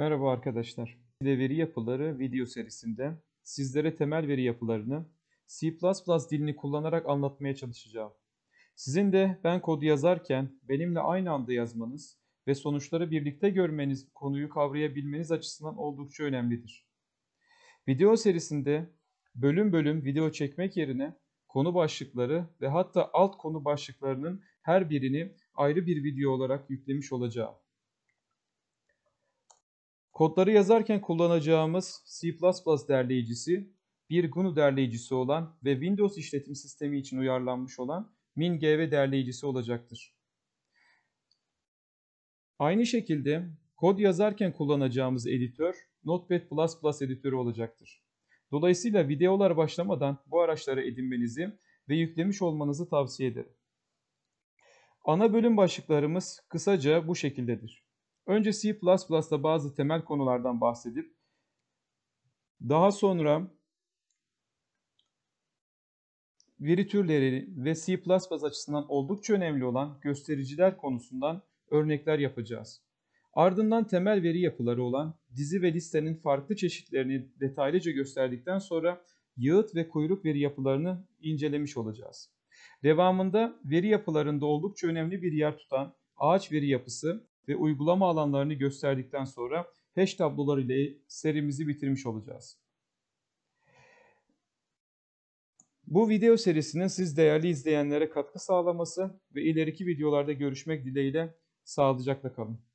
Merhaba arkadaşlar. De veri yapıları video serisinde sizlere temel veri yapılarını C++ dilini kullanarak anlatmaya çalışacağım. Sizin de ben kodu yazarken benimle aynı anda yazmanız ve sonuçları birlikte görmeniz konuyu kavrayabilmeniz açısından oldukça önemlidir. Video serisinde bölüm bölüm video çekmek yerine konu başlıkları ve hatta alt konu başlıklarının her birini ayrı bir video olarak yüklemiş olacağım. Kodları yazarken kullanacağımız C++ derleyicisi, bir GNU derleyicisi olan ve Windows işletim sistemi için uyarlanmış olan MinGV derleyicisi olacaktır. Aynı şekilde kod yazarken kullanacağımız editör Notepad++ editörü olacaktır. Dolayısıyla videolar başlamadan bu araçları edinmenizi ve yüklemiş olmanızı tavsiye ederim. Ana bölüm başlıklarımız kısaca bu şekildedir. Önce C++'da bazı temel konulardan bahsedip daha sonra veri türleri ve C++ açısından oldukça önemli olan göstericiler konusundan örnekler yapacağız. Ardından temel veri yapıları olan dizi ve listenin farklı çeşitlerini detaylıca gösterdikten sonra yığıt ve kuyruk veri yapılarını incelemiş olacağız. Devamında veri yapılarında oldukça önemli bir yer tutan ağaç veri yapısı ve uygulama alanlarını gösterdikten sonra hash tabloları ile serimizi bitirmiş olacağız. Bu video serisinin siz değerli izleyenlere katkı sağlaması ve ileriki videolarda görüşmek dileğiyle sağlıcakla kalın.